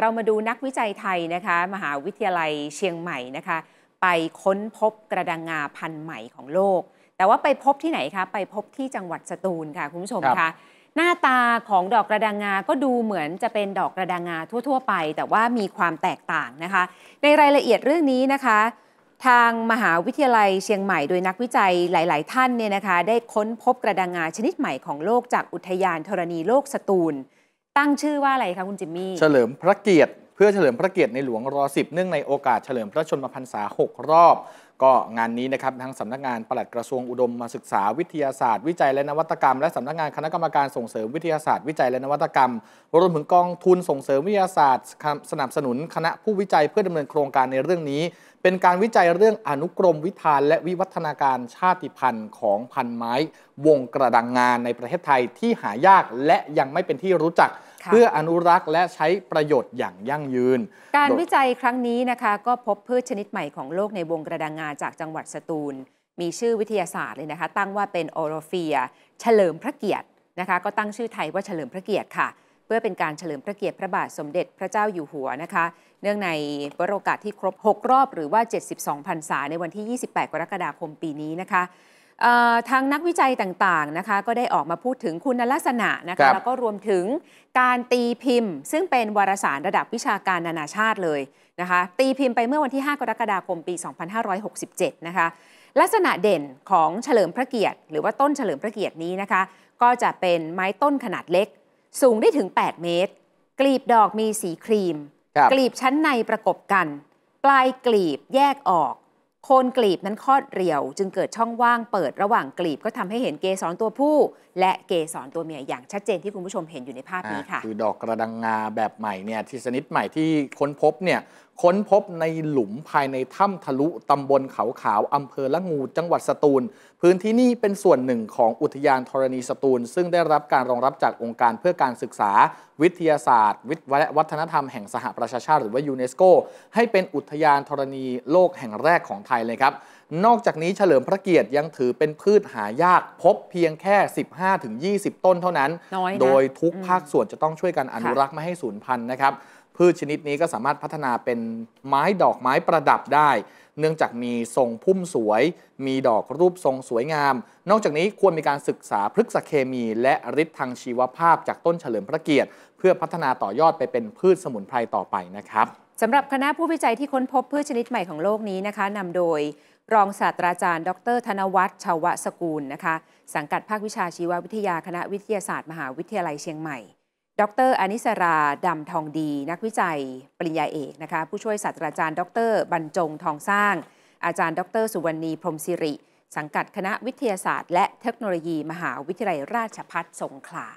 เรามาดูนักวิจัยไทยนะคะ มหาวิทยาลัยเชียงใหม่นะคะ ไปค้นพบกระดังงาพันธุ์ใหม่ของโลก แต่ว่าไปพบที่ไหนคะไปพบที่จังหวัดสตูลค่ะคุณผู้ชมคะหน้าตาของดอกกระดังงาก็ดูเหมือนจะเป็นดอกกระดังงาทั่วๆ ไป แต่ว่ามีความแตกต่างนะคะ ในรายละเอียดเรื่องนี้นะคะ ทางมหาวิทยาลัยเชียงใหม่โดยนักวิจัยหลาย ๆ ท่านเนี่ยนะคะ ได้ค้นพบกระดังงาชนิดใหม่ของโลกจากอุทยานธรณีโลกสตูลตั้งชื่อว่าอะไรคะคุณจิมมี่ เฉลิมพระเกียรติพื่อเฉลิมพระเกียรติในหลวงรอสิบเนื่องในโอกาสเฉลิมพระชนมพรรษา6รอบก็งานนี้นะครับทางสำนักงานปลัดกระทรวงอุดมมาศึกษาวิทยาศาสตร์ วิจัยและนวัตกรรม และสำนักงานคณะกรรมการส่งเสริมวิทยาศาสตร์วิจัยและนวัตกรรมรวมถึงกองทุนส่งเสริมวิทยาศาสตร์ สนับสนุนคณะผู้วิจัยเพื่อดำเนินโครงการในเรื่องนี้ เป็นการวิจัยเรื่องอนุกรม วิธานและวิวัฒนาการชาติพันธุ์ของพันไม้วงกระดังงานในประเทศไทยที่หายากและยังไม่เป็นที่รู้จักเพื่ออนุรักษ์และใช้ประโยชน์อย่างยั่งยืน การวิจัยครั้งนี้นะคะ ก็พบพืชชนิดใหม่ของโลกในวงกระดังงาจากจังหวัดสตูล มีชื่อวิทยาศาสตร์เลยนะคะ ตั้งว่าเป็นโอโรเฟียเฉลิมพระเกียรตินะคะ ก็ตั้งชื่อไทยว่าเฉลิมพระเกียรติค่ะเพื่อเป็นการเฉลิมพระเกียรติพระบาทสมเด็จพระเจ้าอยู่หัวนะคะ เนื่องในบรโอกาสที่ครบ 6 รอบหรือว่า 72พรรษา ในวันที่ 28 กรกฎาคมปีนี้นะคะทางนักวิจัยต่างๆนะคะก็ได้ออกมาพูดถึงคุณลักษณะนะคะแล้วก็รวมถึงการตีพิมพ์ ซึ่งเป็นวารสารระดับวิชาการนานาชาติเลยนะคะ ตีพิมพ์ไปเมื่อวันที่ 5 กรกฎาคมปี 2567นะคะลักษณะเด่นของเฉลิมพระเกียรติ หรือว่าต้นเฉลิมพระเกียรตินี้นะคะก็จะเป็นไม้ต้นขนาดเล็ก สูงได้ถึง 8 เมตร กลีบดอกมีสีครีม กลีบชั้นในประกบกัน ปลายกลีบแยกออกโคนกลีบนั้นคอดเรียวจึงเกิดช่องว่างเปิดระหว่างกลีบก็ทำให้เห็นเกสรตัวผู้และเกสรตัวเมียอย่างชัดเจนที่คุณผู้ชมเห็นอยู่ในภาพนี้ค่ะ คือดอกกระดังงาแบบใหม่เนี่ยที่ชนิดใหม่ที่ค้นพบเนี่ยค้นพบในหลุมภายในถ้ำทะลุ ตำบลเขาขาว อำเภอละงูจังหวัดสตูล พื้นที่นี้เป็นส่วนหนึ่งของอุทยานธรณีสตูล ซึ่งได้รับการรองรับจากองค์การเพื่อการศึกษา วิทยาศาสตร์วิทและวัฒนธรรมแห่งสหประชาชาติหรือว่ายูเนสโกให้เป็นอุทยานธรณีโลกแห่งแรกของไทยเลยครับ นอกจากนี้เฉลิมพระเกียรติยังถือเป็นพืชหายากพบเพียงแค่ 15-20 ต้นเท่านั้นนนโดยทุกภาคส่วนจะต้องช่วยกันอนุรักษ์ไม่ให้สูญพันธุ์นะครับพืชชนิดนี้ก็สามารถพัฒนาเป็นไม้ดอกไม้ประดับได้ เนื่องจากมีทรงพุ่มสวย มีดอกรูปทรงสวยงาม นอกจากนี้ควรมีการศึกษาพฤกษเคมี และฤทธิ์ทางชีวภาพจากต้นเฉลิมพระเกียรติ เพื่อพัฒนาต่อยอดไปเป็นพืชสมุนไพรต่อไปนะครับสำหรับคณะผู้วิจัยที่ค้นพบพืชชนิดใหม่ของโลกนี้นะคะนำโดยรองศาสตราจารย์ ดรธนวัฒน์ชาวสกูลนะคะสังกัดภาควิชาชีววิทยาคณะวิทยาศาสตร์มหาวิทยาลัยเชียงใหม่ดรอนิสราดำทองดี นักวิจัยปริญญาเอกนะคะ ผู้ช่วยศาสตราจารย์ ดรบรรจงทองสร้างอาจารย์ ดรสุวรรณีพรมสิริ สังกัดคณะวิทยาศาสตร์และเทคโนโลยีมหาวิทยาลัยราชพัฒสงขลา